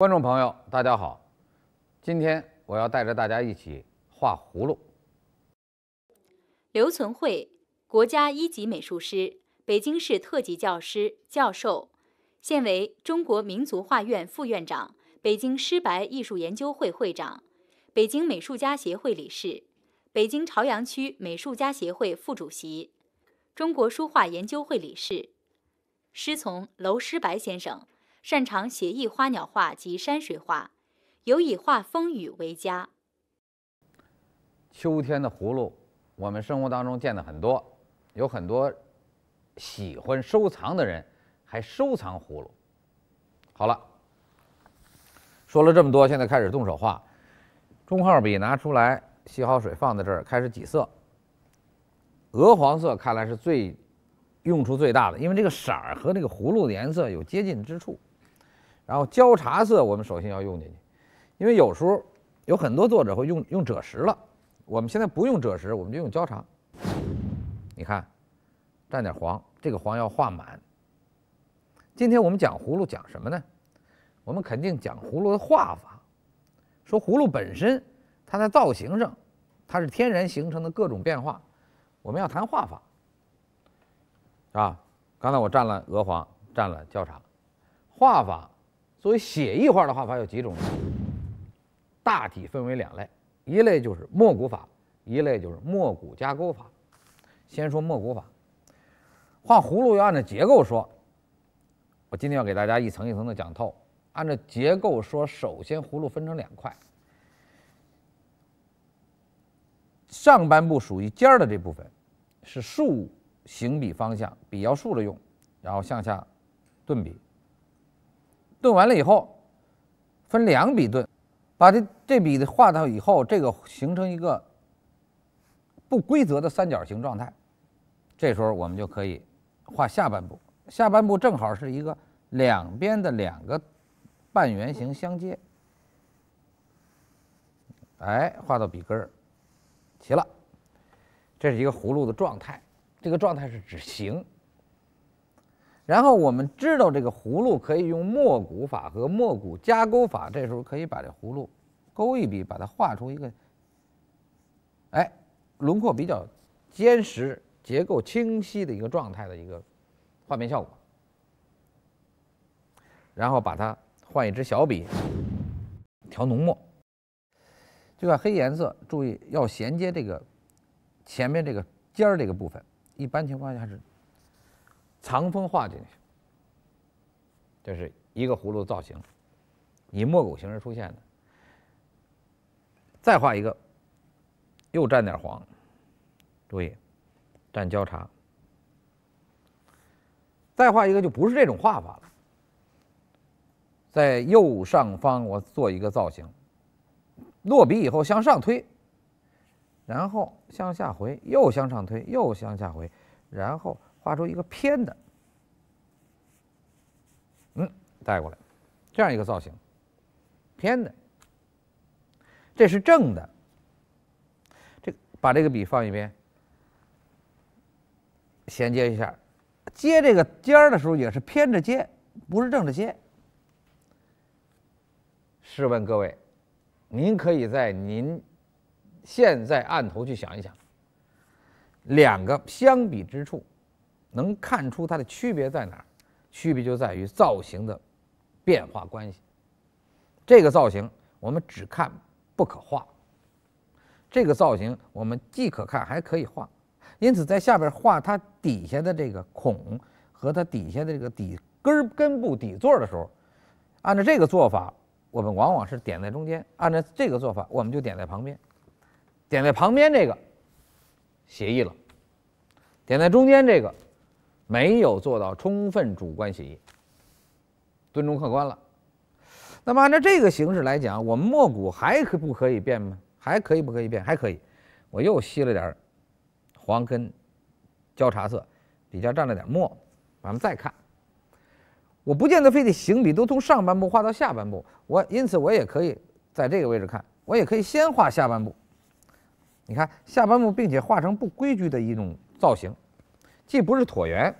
观众朋友，大家好！今天我要带着大家一起画葫芦。刘存惠，国家一级美术师，北京市特级教师、教授，现为中国民族画院副院长、北京诗白艺术研究会会长、北京美术家协会理事、北京朝阳区美术家协会副主席、中国书画研究会理事，师从娄师白先生。擅长写意花鸟画及山水画，尤以画风雨为佳。秋天的葫芦，我们生活当中见的很多，有很多喜欢收藏的人还收藏葫芦。好了，说了这么多，现在开始动手画。中号笔拿出来，洗好水放在这儿，开始挤色。鹅黄色看来是最用处最大的，因为这个色儿和那个葫芦的颜色有接近之处。然后焦茶色，我们首先要用进去，因为有时候有很多作者会用用赭石了。我们现在不用赭石，我们就用焦茶。你看，蘸点黄，这个黄要画满。今天我们讲葫芦，讲什么呢？我们肯定讲葫芦的画法，说葫芦本身，它在造型上，它是天然形成的各种变化，我们要谈画法，是吧？刚才我蘸了鹅黄，蘸了焦茶，画法。作为写意画的画法有几种呢？大体分为两类，一类就是墨骨法，一类就是墨骨加勾法。先说墨骨法，画葫芦要按照结构说。我今天要给大家一层一层的讲透。按照结构说，首先葫芦分成两块，上半部属于尖儿的这部分，是竖行笔方向，笔要竖着用，然后向下顿笔。顿完了以后，分两笔顿，把这这笔画到以后，这个形成一个不规则的三角形状态。这时候我们就可以画下半部，下半部正好是一个两边的两个半圆形相接。哎，画到笔根儿，齐了，这是一个葫芦的状态。这个状态是指形。然后我们知道这个葫芦可以用墨骨法和墨骨加勾法，这时候可以把这葫芦勾一笔，把它画出一个，哎，轮廓比较坚实、结构清晰的一个状态的一个画面效果。然后把它换一支小笔，调浓墨，这块黑颜色注意要衔接这个前面这个尖儿这个部分，一般情况下是。藏锋画进去，这是一个葫芦造型，以墨骨形式出现的。再画一个，又蘸点黄，注意蘸焦茶。再画一个就不是这种画法了。在右上方我做一个造型，落笔以后向上推，然后向下回，又向上推，又向下回，然后。画出一个偏的，嗯，带过来，这样一个造型，偏的，这是正的，这把这个笔放一边，衔接一下，接这个尖儿的时候也是偏着接，不是正着接。试问各位，您可以在您现在案头去想一想，两个相比之处。能看出它的区别在哪儿？区别就在于造型的变化关系。这个造型我们只看不可画，这个造型我们既可看还可以画。因此，在下边画它底下的这个孔和它底下的这个底根根部底座的时候，按照这个做法，我们往往是点在中间；按照这个做法，我们就点在旁边。点在旁边这个写意了，点在中间这个。没有做到充分主观写意，尊重客观了。那么按照这个形式来讲，我们墨骨还可不可以变吗？还可以不可以变？还可以。我又吸了点黄根，焦茶色，底下蘸了点墨，咱们再看。我不见得非得行笔都从上半部画到下半部，我因此我也可以在这个位置看，我也可以先画下半部。你看下半部，并且画成不规矩的一种造型。既不是椭圆，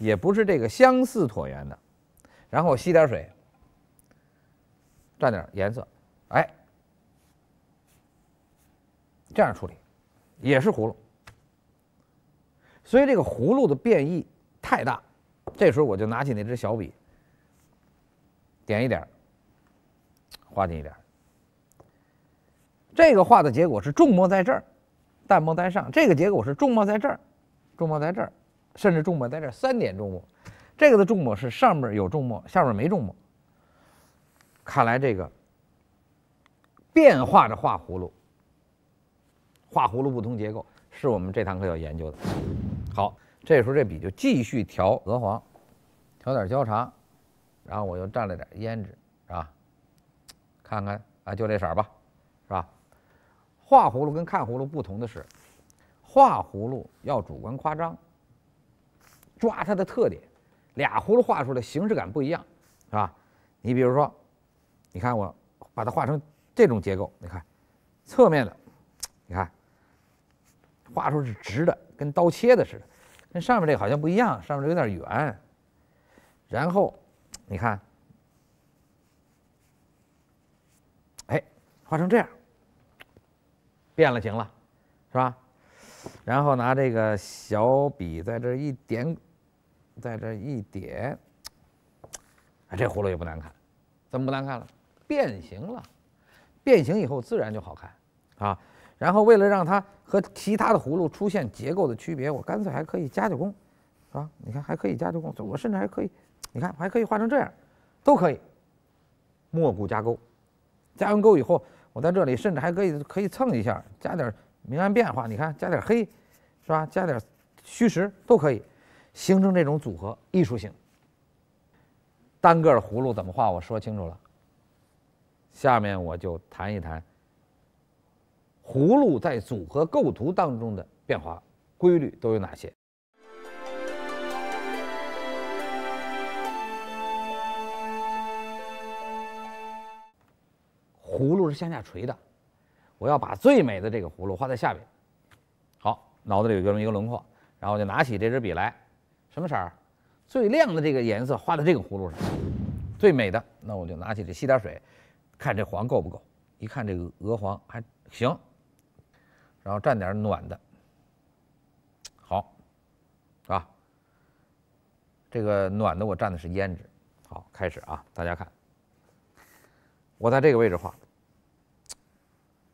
也不是这个相似椭圆的，然后吸点水，蘸点颜色，哎，这样处理，也是葫芦。所以这个葫芦的变异太大，这时候我就拿起那支小笔，点一点，画进一点。这个画的结果是重墨在这儿，淡墨在上；这个结果是重墨在这儿。重墨在这儿，甚至重墨在这儿，三点重墨。这个的重墨是上面有重墨，下面没重墨。看来这个变化着画葫芦，画葫芦不同结构，是我们这堂课要研究的。好，这时候这笔就继续调鹅黄，调点焦茶，然后我又蘸了点胭脂，是吧？看看啊，就这色儿吧，是吧？画葫芦跟看葫芦不同的是。画葫芦要主观夸张，抓它的特点，俩葫芦画出来形式感不一样，是吧？你比如说，你看我把它画成这种结构，你看侧面的，你看画出是直的，跟刀切的似的，跟上面这个好像不一样，上面这个有点圆。然后你看，哎，画成这样，变了形了，是吧？然后拿这个小笔在这一点，在这一点，哎，这葫芦也不难看，怎么不难看了？变形了，变形以后自然就好看啊。然后为了让它和其他的葫芦出现结构的区别，我干脆还可以加点工，是吧？你看还可以加点工，我甚至还可以，你看还可以画成这样，都可以。没骨加钩，加完钩以后，我在这里甚至还可以可以蹭一下，加点。明暗变化，你看加点黑，是吧？加点虚实都可以，形成这种组合艺术性。单个葫芦怎么画？我说清楚了。下面我就谈一谈葫芦在组合构图当中的变化规律都有哪些。葫芦是向下垂的。我要把最美的这个葫芦画在下边，好，脑子里有这么一个轮廓，然后我就拿起这支笔来，什么色儿？最亮的这个颜色画在这个葫芦上，最美的。那我就拿起这吸点水，看这黄够不够？一看这个鹅黄还行，然后蘸点暖的，好，啊，这个暖的我蘸的是胭脂。好，开始啊，大家看，我在这个位置画。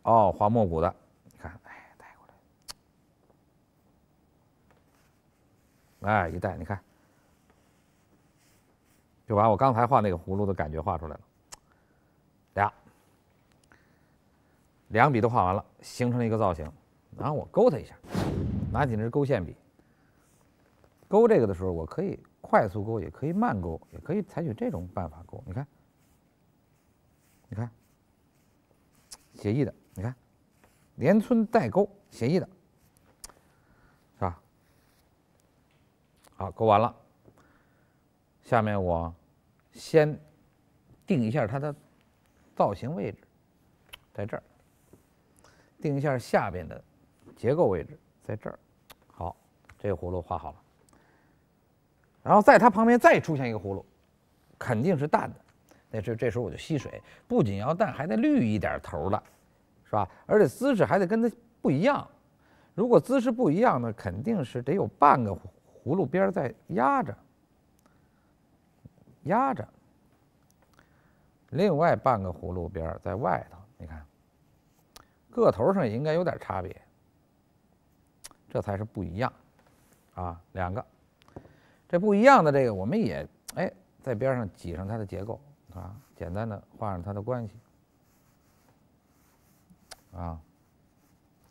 哦，画墨骨的，你看，哎，带过来，哎，一带，你看，就把我刚才画那个葫芦的感觉画出来了。俩，两笔都画完了，形成了一个造型。然后我勾它一下，拿起支勾线笔，勾这个的时候，我可以快速勾，也可以慢勾，也可以采取这种办法勾。你看，你看，写意的。你看，连村带勾，写意的，是吧？好，勾完了。下面我先定一下它的造型位置，在这儿。定一下下边的结构位置，在这儿。好，这个葫芦画好了。然后在它旁边再出现一个葫芦，肯定是淡的。那这这时候我就吸水，不仅要淡，还得绿一点头了。是吧？而且姿势还得跟它不一样。如果姿势不一样，那肯定是得有半个葫芦边儿在压着，压着。另外半个葫芦边儿在外头，你看，个头上也应该有点差别，这才是不一样。啊，两个，这不一样的这个，我们也哎在边上挤上它的结构啊，简单的画上它的关系。啊，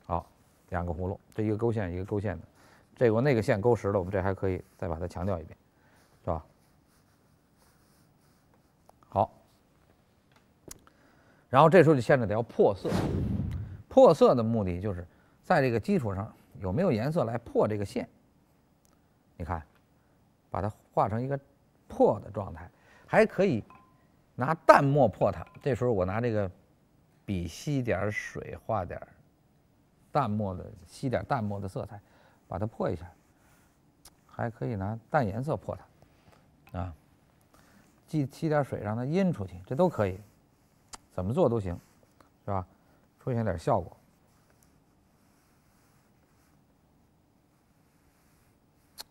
好，两个葫芦，这一个勾线，一个勾线的，这个那个线勾实了，我们这还可以再把它强调一遍，是吧？好，然后这时候就牵得要破色，破色的目的就是在这个基础上有没有颜色来破这个线。你看，把它画成一个破的状态，还可以拿淡墨破它。这时候我拿这个。笔吸点水，画点淡墨的，吸点淡墨的色彩，把它破一下，还可以拿淡颜色破它，啊，既吸点水让它阴出去，这都可以，怎么做都行，是吧？出现点效果，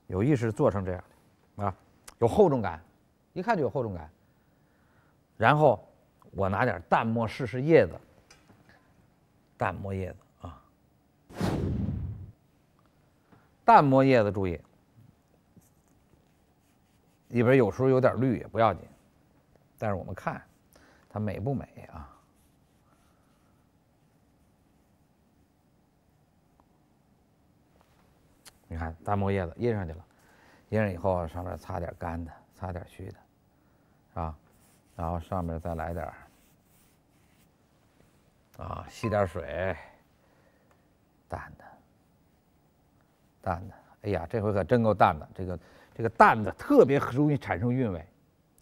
有意识做成这样的，啊，有厚重感，一看就有厚重感。然后我拿点淡墨试试叶子。淡墨叶子啊，淡墨叶子注意，里边有时候有点绿也不要紧，但是我们看它美不美啊？你看淡墨叶子印上去了，印上以后上面擦点干的，擦点虚的，啊，然后上面再来点啊，吸点水。淡的，淡的。哎呀，这回可真够淡的。这个这个淡的特别容易产生韵味，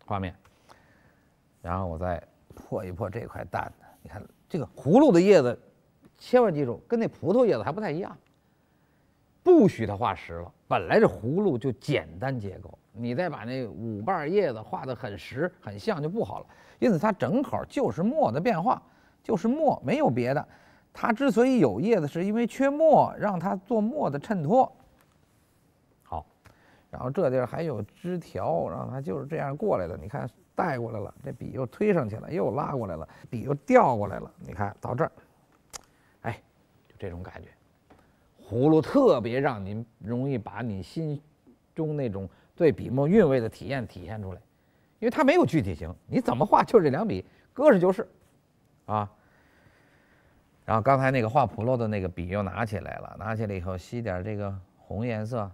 画面。然后我再破一破这块淡的。你看这个葫芦的叶子，千万记住，跟那葡萄叶子还不太一样。不许它化实了。本来这葫芦就简单结构，你再把那五瓣叶子画的很实很像就不好了。因此，它整口就是墨的变化。就是墨，没有别的。它之所以有叶子，是因为缺墨，让它做墨的衬托。好，然后这地儿还有枝条，然后它就是这样过来的。你看，带过来了，这笔又推上去了，又拉过来了，笔又掉过来了。你看到这儿，哎，就这种感觉。葫芦特别让您容易把你心中那种对笔墨韵味的体验体现出来，因为它没有具体型，你怎么画就是这两笔，搁着就是。啊，然后刚才那个画葫芦的那个笔又拿起来了，拿起来以后吸点这个红颜色，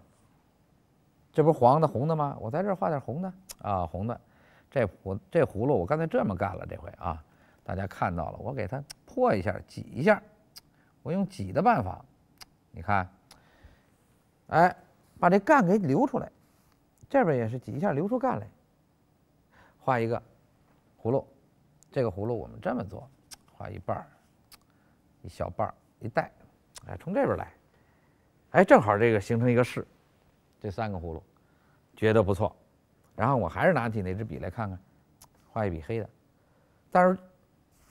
这不是黄的红的吗？我在这儿画点红的啊，红的，这我这葫芦我刚才这么干了，这回啊，大家看到了，我给它破一下，挤一下，我用挤的办法，你看，哎，把这干给流出来，这边也是挤一下，流出干来，画一个葫芦，这个葫芦我们这么做。画一半儿，一小半儿，一带，哎，从这边来，哎，正好这个形成一个势，这三个葫芦，觉得不错。然后我还是拿起那支笔来看看，画一笔黑的。但是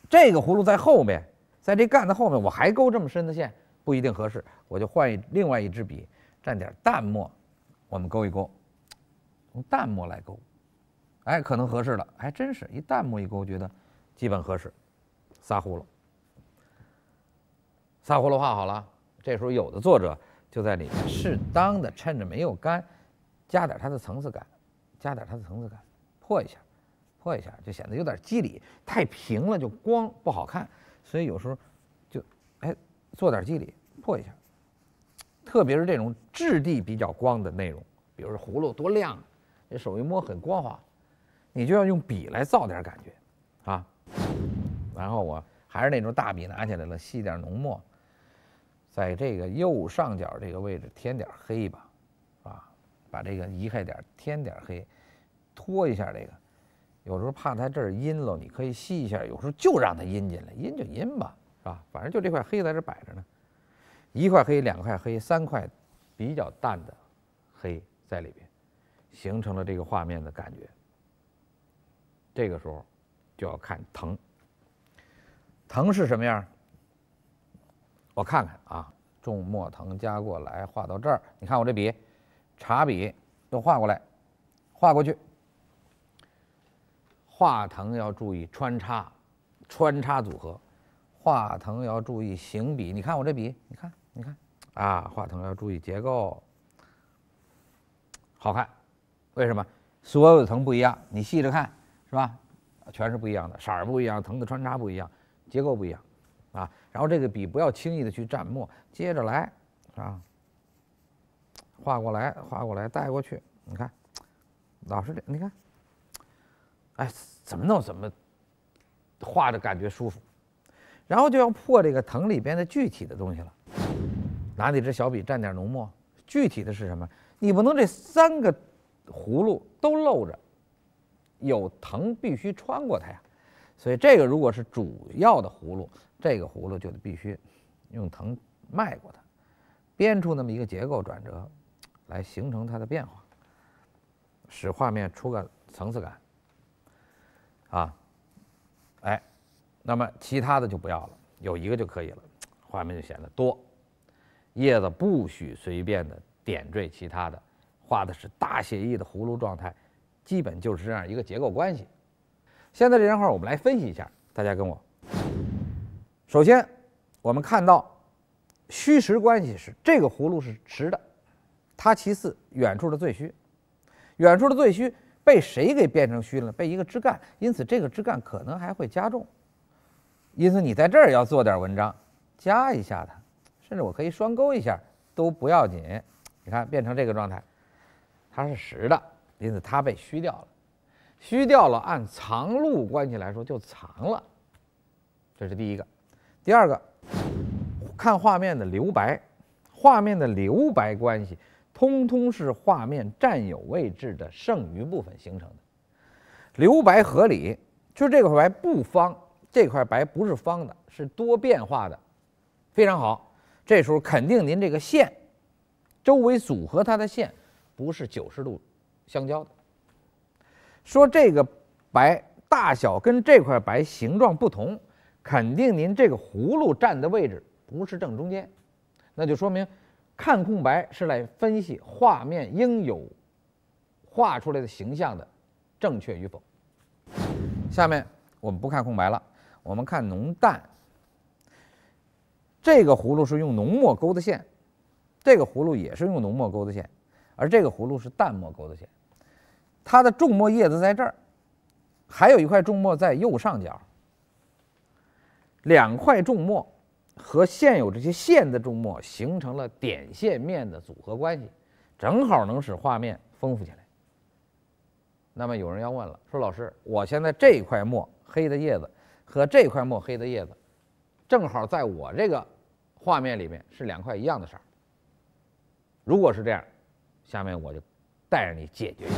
这个葫芦在后面，在这干的后面，我还勾这么深的线不一定合适。我就换另外一支笔，蘸点淡墨，我们勾一勾，用淡墨来勾，哎，可能合适了。还真是一淡墨一勾，觉得基本合适。撒呼噜。撒呼噜画好了。这时候有的作者就在里面适当的趁着没有干，加点它的层次感，加点它的层次感，破一下，破一下，就显得有点肌理。太平了就光不好看，所以有时候就哎做点肌理，破一下。特别是这种质地比较光的内容，比如说葫芦多亮，你手一摸很光滑，你就要用笔来造点感觉，啊。然后我还是那种大笔拿起来了，吸点浓墨，在这个右上角这个位置添点黑吧，啊，把这个移开点，添点黑，拖一下这个，有时候怕它这儿阴了，你可以吸一下，有时候就让它阴进来，阴就阴吧，是吧？反正就这块黑在这摆着呢，一块黑、两块黑、三块比较淡的黑在里边，形成了这个画面的感觉。这个时候就要看藤。藤是什么样？我看看啊，重墨藤加过来，画到这儿。你看我这笔，茶笔，又画过来，画过去。画藤要注意穿插，穿插组合。画藤要注意行笔。你看我这笔，你看，你看，啊，画藤要注意结构，好看。为什么？所有的藤不一样，你细着看，是吧？全是不一样的色儿，不一样，藤的穿插不一样。结构不一样，啊，然后这个笔不要轻易的去蘸墨，接着来，啊，画过来，画过来，带过去，你看，老师，你看，哎，怎么弄怎么，画着感觉舒服，然后就要破这个藤里边的具体的东西了，拿你这小笔蘸点浓墨，具体的是什么？你不能这三个葫芦都露着，有藤必须穿过它呀。所以这个如果是主要的葫芦，这个葫芦就得必须用藤迈过它，编出那么一个结构转折，来形成它的变化，使画面出个层次感。啊，哎，那么其他的就不要了，有一个就可以了，画面就显得多。叶子不许随便的点缀其他的，画的是大写意的葫芦状态，基本就是这样一个结构关系。现在这张画，我们来分析一下，大家跟我。首先，我们看到虚实关系是这个葫芦是实的，它其次远处的最虚，远处的最虚被谁给变成虚了？被一个枝干，因此这个枝干可能还会加重，因此你在这儿要做点文章，加一下它，甚至我可以双勾一下都不要紧。你看变成这个状态，它是实的，因此它被虚掉了。虚掉了，按藏露关系来说就藏了，这是第一个。第二个，看画面的留白，画面的留白关系，通通是画面占有位置的剩余部分形成的。留白合理，就这块白不方，这块白不是方的，是多变化的，非常好。这时候肯定您这个线，周围组合它的线，不是九十度相交的。说这个白大小跟这块白形状不同，肯定您这个葫芦站的位置不是正中间，那就说明看空白是来分析画面应有画出来的形象的正确与否。下面我们不看空白了，我们看浓淡。这个葫芦是用浓墨勾的线，这个葫芦也是用浓墨勾的线，而这个葫芦是淡墨勾的线。它的重墨叶子在这儿，还有一块重墨在右上角，两块重墨和现有这些线的重墨形成了点线面的组合关系，正好能使画面丰富起来。那么有人要问了，说老师，我现在这一块墨黑的叶子和这块墨黑的叶子，正好在我这个画面里面是两块一样的色儿。如果是这样，下面我就带着你解决一下。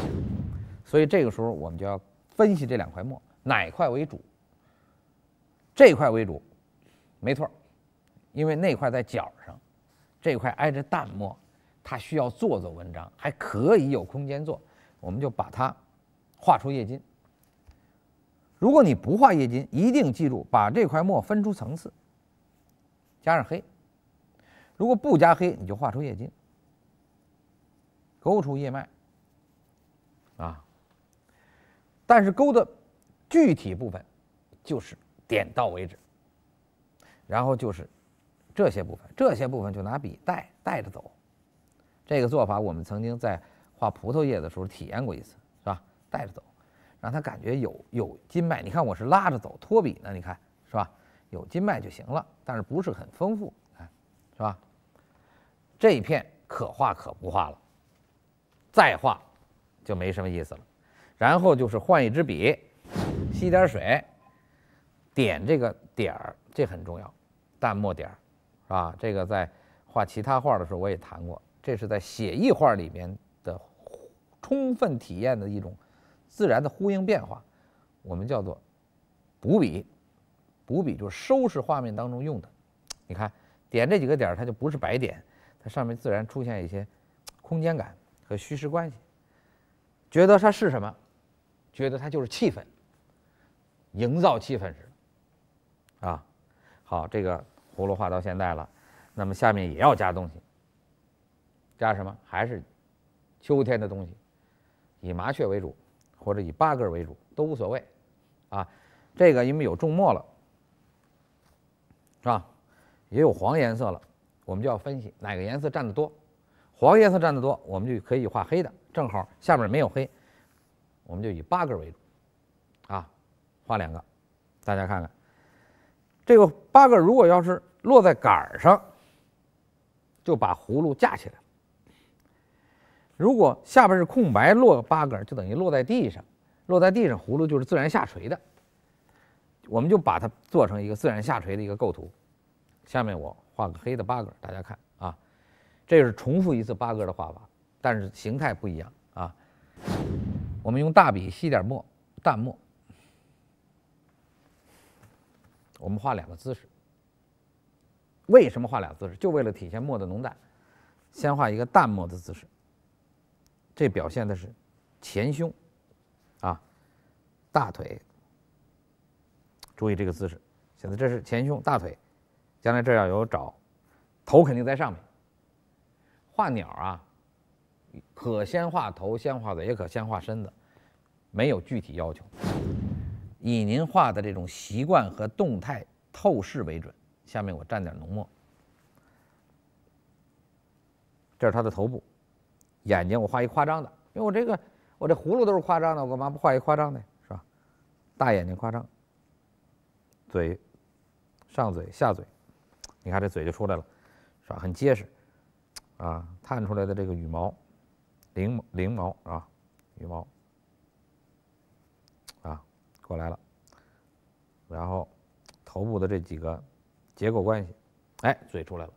所以这个时候，我们就要分析这两块墨，哪块为主？这块为主，没错儿，因为那块在角上，这块挨着淡墨，它需要做做文章，还可以有空间做。我们就把它画出叶筋。如果你不画叶筋，一定记住把这块墨分出层次，加上黑。如果不加黑，你就画出叶筋，勾出叶脉啊。但是勾的具体部分，就是点到为止。然后就是这些部分，这些部分就拿笔带带着走。这个做法我们曾经在画葡萄叶的时候体验过一次，是吧？带着走，让他感觉有有筋脉。你看我是拉着走托笔呢，你看是吧？有筋脉就行了，但是不是很丰富，看是吧？这一片可画可不画了，再画就没什么意思了。然后就是换一支笔，吸点水，点这个点儿，这很重要，淡墨点儿，是吧？这个在画其他画的时候我也谈过，这是在写意画里面的充分体验的一种自然的呼应变化。我们叫做补笔，补笔就是收拾画面当中用的。你看点这几个点儿，它就不是白点，它上面自然出现一些空间感和虚实关系，觉得它是什么？觉得它就是气氛，营造气氛似的，啊，好，这个葫芦画到现在了，那么下面也要加东西，加什么？还是秋天的东西，以麻雀为主，或者以八哥为主都无所谓，啊，这个因为有重墨了，是吧？也有黄颜色了，我们就要分析哪个颜色占得多，黄颜色占得多，我们就可以画黑的，正好下面没有黑。我们就以八格为主，啊，画两个，大家看看，这个八格如果要是落在杆儿上，就把葫芦架起来；如果下边是空白，落八格就等于落在地上。落在地上，葫芦就是自然下垂的。我们就把它做成一个自然下垂的一个构图。下面我画个黑的八格，大家看啊，这是重复一次八格的画法，但是形态不一样啊。我们用大笔吸点墨，淡墨。我们画两个姿势。为什么画俩姿势？就为了体现墨的浓淡。先画一个淡墨的姿势。这表现的是前胸，啊，大腿。注意这个姿势。现在这是前胸、大腿，将来这要有找，头肯定在上面。画鸟啊。可先画头，先画嘴，也可先画身子，没有具体要求，以您画的这种习惯和动态透视为准。下面我蘸点浓墨，这是它的头部，眼睛我画一夸张的，因为我这个我这葫芦都是夸张的，我干嘛不画一夸张的，是吧？大眼睛夸张，嘴，上嘴下嘴，你看这嘴就出来了，是吧？很结实，啊，探出来的这个羽毛。零零毛啊，羽毛啊，过来了。然后头部的这几个结构关系，哎，嘴出来了。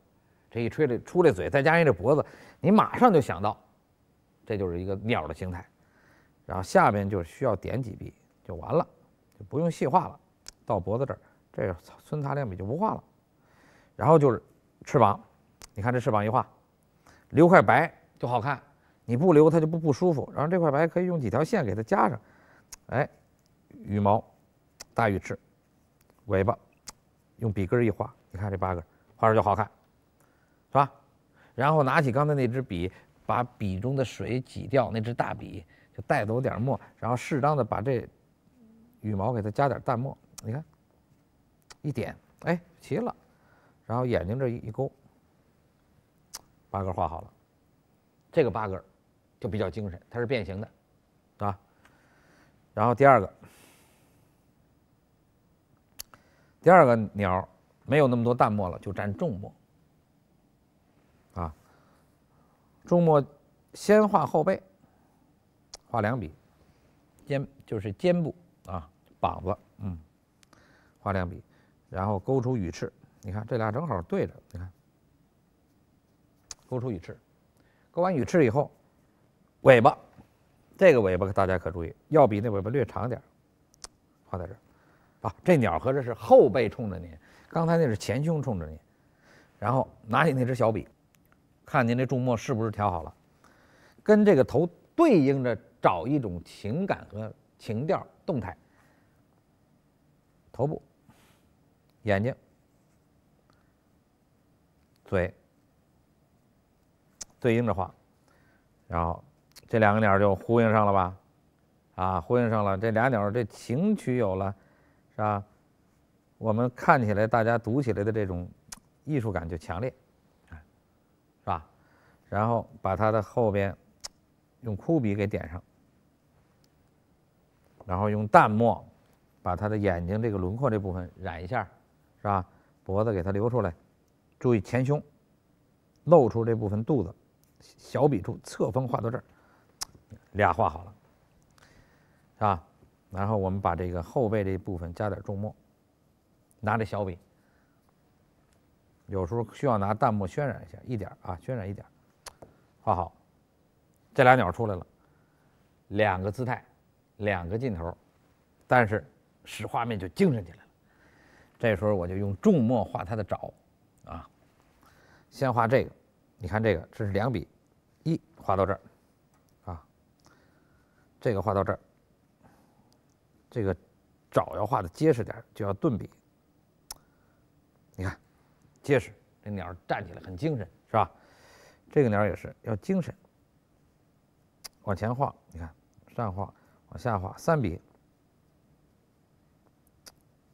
这一吹这出来嘴，再加上这脖子，你马上就想到这就是一个鸟的形态。然后下边就需要点几笔就完了，就不用细化了。到脖子这儿，这个粗擦亮笔就不画了。然后就是翅膀，你看这翅膀一画，留块白就好看。你不留它就不不舒服，然后这块白可以用几条线给它加上，哎，羽毛、大羽翅、尾巴，用笔根儿一画，你看这八个画着就好看，是吧？然后拿起刚才那支笔，把笔中的水挤掉，那支大笔就带走点墨，然后适当的把这羽毛给它加点淡墨，你看，一点，哎，齐了，然后眼睛这一一勾，八哥画好了，这个八哥。就比较精神，它是变形的，啊。然后第二个，第二个鸟没有那么多淡墨了，就蘸重墨，啊。重墨先画后背，画两笔，肩就是肩部啊，膀子，嗯，画两笔，然后勾出羽翅。你看这俩正好对着，你看，勾出羽翅，勾完羽翅以后。尾巴，这个尾巴大家可注意，要比那尾巴略长点儿，画在这儿。啊，这鸟合着是后背冲着你，刚才那是前胸冲着你。然后拿起那只小笔，看您这重墨是不是调好了，跟这个头对应着找一种情感和情调动态。头部、眼睛、嘴，对应着画，然后。这两个鸟就呼应上了吧，啊，呼应上了。这俩鸟这情曲有了，是吧？我们看起来，大家读起来的这种艺术感就强烈，啊，是吧？然后把它的后边用枯笔给点上，然后用淡墨把它的眼睛这个轮廓这部分染一下，是吧？脖子给它留出来，注意前胸露出这部分肚子，小笔处侧锋画到这儿。俩画好了，是吧？然后我们把这个后背这一部分加点重墨，拿着小笔，有时候需要拿淡墨渲染一下，一点啊，渲染一点，画好。这俩鸟出来了，两个姿态，两个劲头，但是使画面就精神起来了。这时候我就用重墨画它的爪，啊，先画这个，你看这个，这是两笔，一画到这儿。这个画到这儿，这个爪要画的结实点，就要顿笔。你看，结实，这鸟站起来很精神，是吧？这个鸟也是要精神，往前画，你看，上画，往下画，三笔，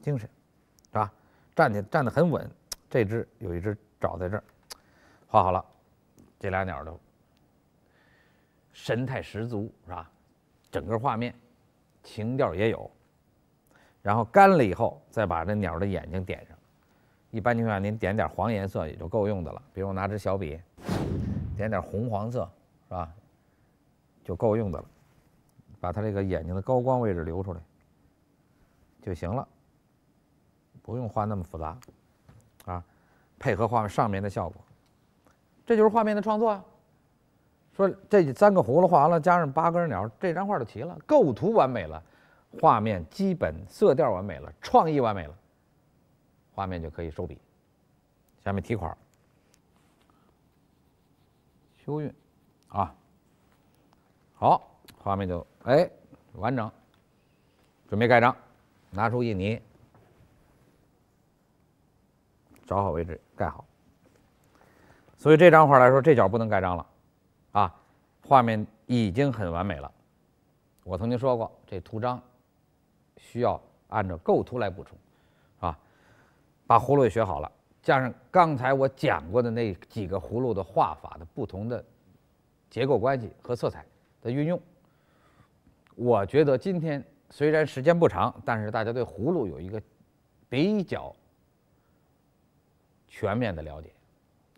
精神，是吧？站起站得很稳。这只有一只爪在这儿，画好了，这俩鸟都神态十足，是吧？整个画面，情调也有。然后干了以后，再把这鸟的眼睛点上。一般情况下，您点点黄颜色也就够用的了。比如我拿支小笔，点点红黄色，是吧？就够用的了。把它这个眼睛的高光位置留出来就行了，不用画那么复杂，啊，配合画上面的效果，这就是画面的创作啊。说这三个葫芦画完了，加上八根鸟，这张画就齐了，构图完美了，画面基本色调完美了，创意完美了，画面就可以收笔。下面题款，秋韵，啊，好，画面就哎完整，准备盖章，拿出印泥，找好位置盖好。所以这张画来说，这角不能盖章了。啊，画面已经很完美了。我曾经说过，这图章需要按照构图来补充，啊，把葫芦也学好了，加上刚才我讲过的那几个葫芦的画法的不同的结构关系和色彩的运用。我觉得今天虽然时间不长，但是大家对葫芦有一个比较全面的了解，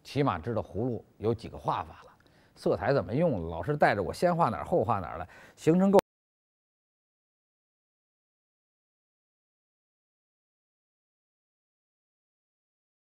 起码知道葫芦有几个画法了。色彩怎么用？老师带着我先画哪儿，后画哪儿了，形成构。